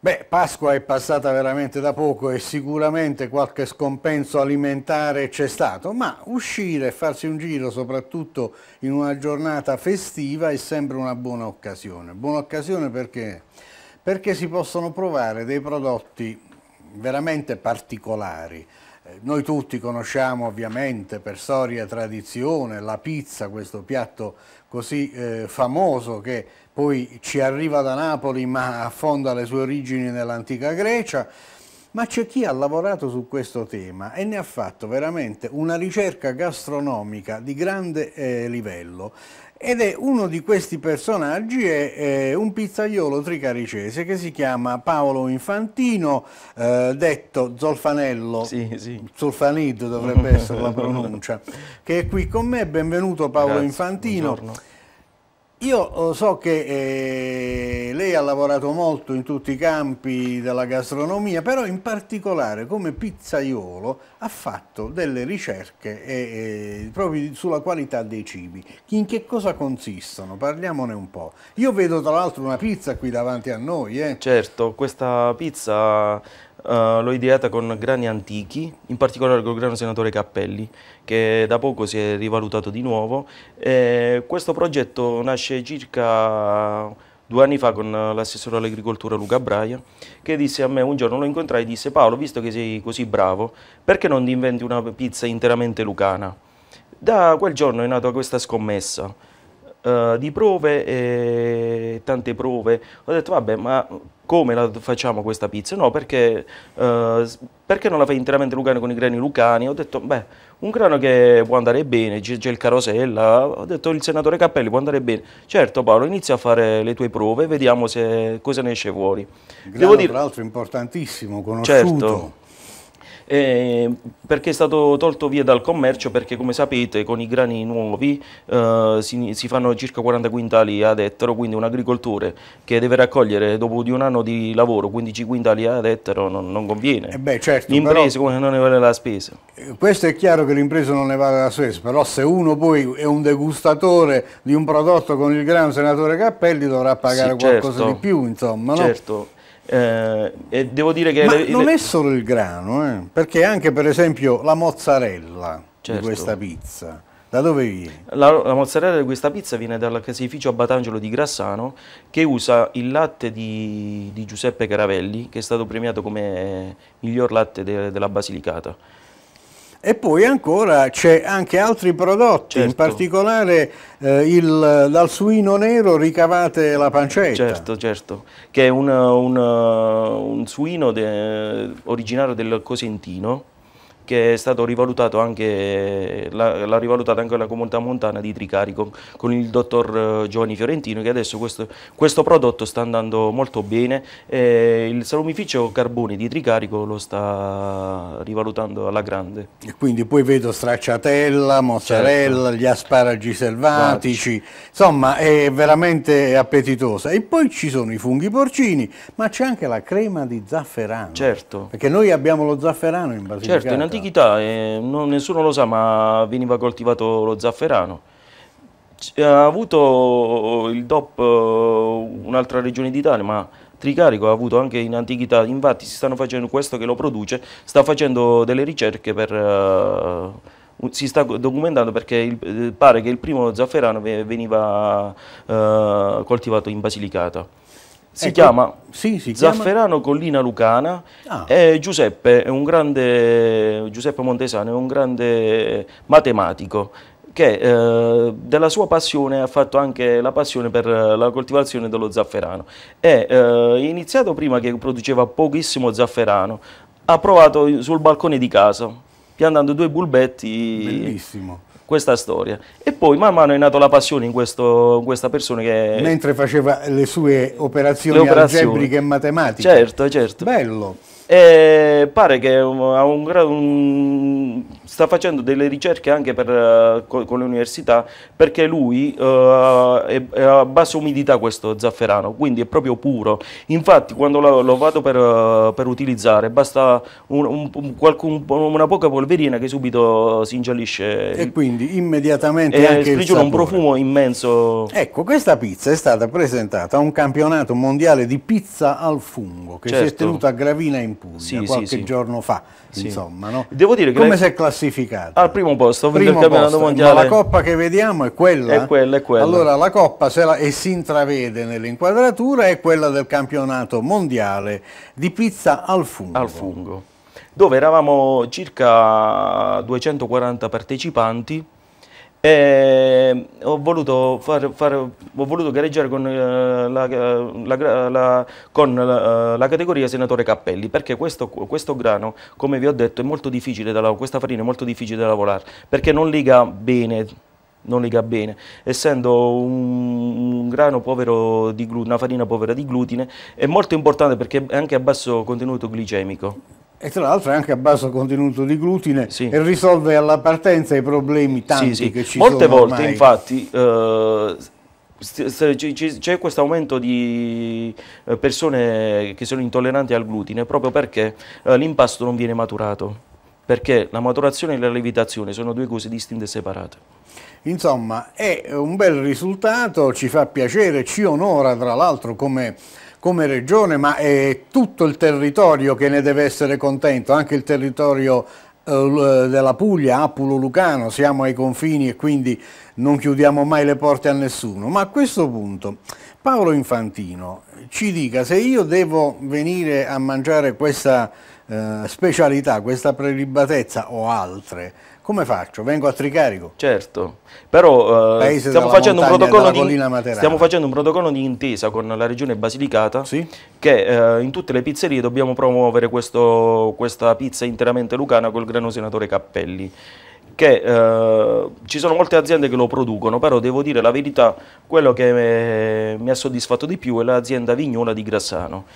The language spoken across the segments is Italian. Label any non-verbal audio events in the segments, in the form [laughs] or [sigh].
Beh, Pasqua è passata veramente da poco e sicuramente qualche scompenso alimentare c'è stato, ma uscire e farsi un giro, soprattutto in una giornata festiva, è sempre una buona occasione. Buona occasione perché? Perché si possono provare dei prodotti veramente particolari, eh, noi tutti conosciamo ovviamente per storia e tradizione la pizza, questo piatto così eh, famoso che poi ci arriva da Napoli ma affonda le sue origini nell'antica Grecia, ma c'è chi ha lavorato su questo tema e ne ha fatto veramente una ricerca gastronomica di grande eh, livello ed è uno di questi personaggi, è, è un pizzaiolo tricaricese che si chiama Paolo Infantino, eh, detto Zolfanello, sì, sì. Zolfanid dovrebbe essere la pronuncia, [laughs] che è qui con me. Benvenuto Paolo Grazie, Infantino. Buongiorno. Io eh, so che eh, lei ha lavorato molto in tutti i campi della gastronomia, però in particolare come pizzaiolo ha fatto delle ricerche eh, eh proprio sulla qualità dei cibi. In che cosa consistono? Parliamone un po'. Io vedo tra l'altro una pizza qui davanti a noi. Eh. Certo, questa pizza Uh, l'ho ideata con grani antichi, in particolare col grano senatore Cappelli, che da poco si è rivalutato di nuovo. E questo progetto nasce circa due anni fa con l'assessore all'agricoltura Luca Braia, che disse a me un giorno, lo incontrai e disse Paolo, visto che sei così bravo, perché non ti inventi una pizza interamente lucana? Da quel giorno è nata questa scommessa eh, di prove e tante prove. Ho detto vabbè ma come la facciamo questa pizza? No perché, uh, perché non la fai interamente lucana con i grani lucani? Ho detto beh un grano che può andare bene, c'è il carosella, ho detto il senatore Cappelli può andare bene. Certo Paolo inizia a fare le tue prove, vediamo se, cosa ne esce fuori. Grano Devo dire... tra l'altro importantissimo, conosciuto. Certo eh, perché è stato tolto via dal commercio perché come sapete con i grani nuovi eh, si, si, fanno circa 40 quintali ad ettaro, quindi un agricoltore che deve raccogliere dopo di un anno di lavoro 15 quintali ad ettaro non, non conviene. Eh beh, certo, L'impresa però, non ne vale la spesa. Eh, questo è chiaro che l'impresa non ne vale la spesa, però se uno poi è un degustatore di un prodotto con il grano senatore Cappelli dovrà pagare sì, qualcosa certo. di più, insomma. No? Certo. Eh, e devo dire che... Le, non è solo il grano, eh? perché anche per esempio la mozzarella certo. di questa pizza, da dove viene? La, la, mozzarella di questa pizza viene dal caseificio Abatangelo di Grassano che usa il latte di, di Giuseppe Caravelli che è stato premiato come miglior latte de, della Basilicata. E poi ancora c'è anche altri prodotti, certo. in particolare eh, il, dal suino nero ricavate la pancetta. Certo, certo, che è una, una, un suino de, originario del Cosentino, che è stato rivalutato anche, l'ha rivalutata anche la comunità montana di Tricari con, con il dottor eh, Giovanni Fiorentino che adesso questo, questo, prodotto sta andando molto bene e il salumificio carbone di Tricarico lo sta rivalutando alla grande. E quindi poi vedo stracciatella, mozzarella, certo. gli asparagi selvatici, Marci. insomma è veramente appetitosa. E poi ci sono i funghi porcini, ma c'è anche la crema di zafferano. Certo. Perché noi abbiamo lo zafferano in Basilicata. Certo, in un'antichità, eh, nessuno lo sa, ma veniva coltivato lo zafferano. Eh, ha avuto eh, il DOP eh, un'altra regione d'Italia, ma Tricarico ha avuto anche in antichità, infatti si stanno facendo questo che lo produce, sta facendo delle ricerche per... Uh, si sta documentando perché il, pare che il primo zafferano veniva uh, coltivato in Basilicata. Si ecco. chiama sì, si Zafferano Collina Lucana ah. e Giuseppe, grande, Giuseppe Montesano è un grande matematico che eh, della sua passione ha fatto anche la passione per la coltivazione dello zafferano. È eh, iniziato prima che produceva pochissimo zafferano, ha provato sul balcone di casa, piantando due bulbetti. Bellissimo questa storia. E poi man mano è nata la passione in, questo, in questa persona che... Mentre faceva le sue operazioni, le operazioni. algebriche e matematiche. Certo, certo. Bello. E eh, pare che ha un, un, sta facendo delle ricerche anche per, eh, con, con, le università perché lui eh, è, è, a bassa umidità questo zafferano, quindi è proprio puro. Infatti quando lo, lo vado per, eh, per, utilizzare basta un, un, un, una poca polverina che subito si ingiallisce. E quindi immediatamente e anche il sapore. un profumo immenso. Ecco, questa pizza è stata presentata a un campionato mondiale di pizza al fungo che certo. si è certo. tenuto a Gravina in Puglia sì, qualche sì, sì. giorno fa, insomma. No? Devo dire che Come la... si è classificato? classificata? Al primo posto, primo il campionato posto, mondiale. Ma la coppa che vediamo è quella? È quella, è quella. Allora la coppa, la, e si intravede nell'inquadratura, è quella del campionato mondiale di pizza al fungo. Al fungo, dove eravamo circa 240 partecipanti e ho, voluto far, far, ho voluto gareggiare con, eh, la, la, la, con eh, la, categoria senatore Cappelli perché questo, questo, grano, come vi ho detto, è molto difficile da lavorare, questa farina è molto difficile da lavorare perché non liga bene, non liga bene. essendo un, un grano povero di glutine, una farina povera di glutine, è molto importante perché è anche a basso contenuto glicemico. E tra l'altro è anche a basso contenuto di glutine sì. e risolve alla partenza i problemi tanti sì, sì. che ci Molte sono. Molte volte ormai. infatti eh, c'è questo aumento di eh, persone che sono intolleranti al glutine proprio perché eh, l'impasto non viene maturato, perché la maturazione e la lievitazione sono due cose distinte e separate. Insomma è un bel risultato, ci fa piacere, ci onora tra l'altro come come regione, ma è tutto il territorio che ne deve essere contento, anche il territorio eh, della Puglia, Apulo Lucano, siamo ai confini e quindi non chiudiamo mai le porte a nessuno. Ma a questo punto Paolo Infantino ci dica se io devo venire a mangiare questa eh, specialità, questa prelibatezza o altre, come faccio? Vengo a Tricarico? Certo, però eh, stiamo, facendo montagna, di, stiamo, facendo un protocollo di, intesa con la regione Basilicata sì? che eh, in tutte le pizzerie dobbiamo promuovere questo, questa pizza interamente lucana col grano senatore Cappelli che eh, ci sono molte aziende che lo producono, però devo dire la verità, quello che eh, mi ha soddisfatto di più è l'azienda Vignola di Grassano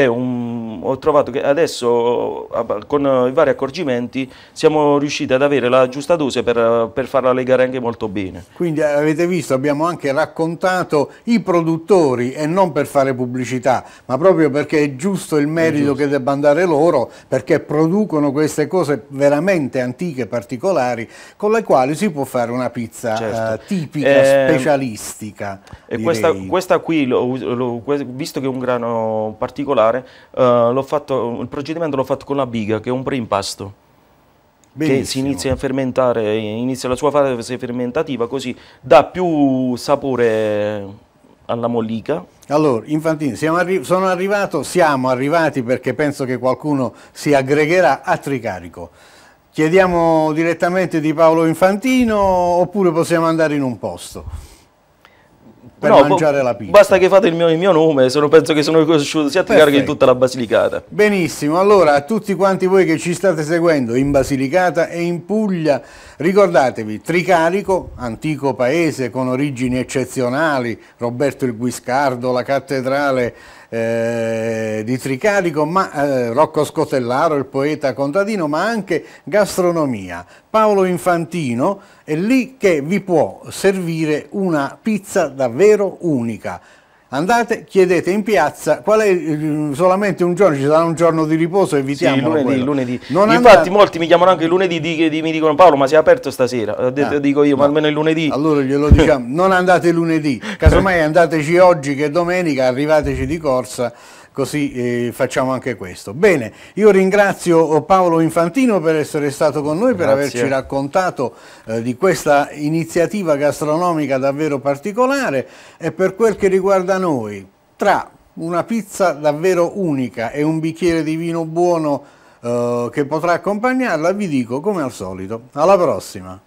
che un, ho trovato che adesso con i vari accorgimenti siamo riusciti ad avere la giusta dose per, per farla legare anche molto bene. Quindi eh, avete visto, abbiamo anche raccontato i produttori e non per fare pubblicità, ma proprio perché è giusto il merito giusto. che debba andare loro, perché producono queste cose veramente antiche, particolari, con le quali si può fare una pizza eh, certo. eh, tipica, eh, specialistica. E questa, questa, qui, lo, lo, visto che è un grano particolare, particolare, eh, fatto, il procedimento l'ho fatto con la biga, che è un preimpasto. Benissimo. Che si inizia a fermentare, inizia la sua fase fermentativa, così dà più sapore alla mollica. Allora, Infantini, arri sono arrivato, siamo arrivati perché penso che qualcuno si aggregherà a Tricarico. Chiediamo direttamente di Paolo Infantino oppure possiamo andare in un posto? per no, mangiare la pizza. Basta che fate il mio, il mio nome, sono, penso che sono conosciuto, siate Perfetto. carichi in tutta la Basilicata. Benissimo, allora a tutti quanti voi che ci state seguendo in Basilicata e in Puglia, ricordatevi Tricarico, antico paese con origini eccezionali, Roberto il Guiscardo, la cattedrale eh, di Tricarico, ma, eh, Rocco Scotellaro, il poeta contadino, ma anche gastronomia. Paolo Infantino è lì che vi può servire una pizza davvero unica andate, chiedete in piazza, qual è solamente un giorno, ci sarà un giorno di riposo, evitiamo. Sì, lunedì, quello. lunedì. Non Infatti andate... molti mi chiamano anche il lunedì, di, di, mi dicono Paolo ma si è aperto stasera, ah, dico io, ma almeno il lunedì. Allora glielo diciamo, non andate lunedì, casomai andateci oggi che è domenica, arrivateci di corsa così eh, facciamo anche questo. Bene, io ringrazio eh, Paolo Infantino per essere stato con noi, Grazie. per averci raccontato eh, di questa iniziativa gastronomica davvero particolare e per quel che riguarda noi, tra una pizza davvero unica e un bicchiere di vino buono eh, che potrà accompagnarla, vi dico come al solito, alla prossima!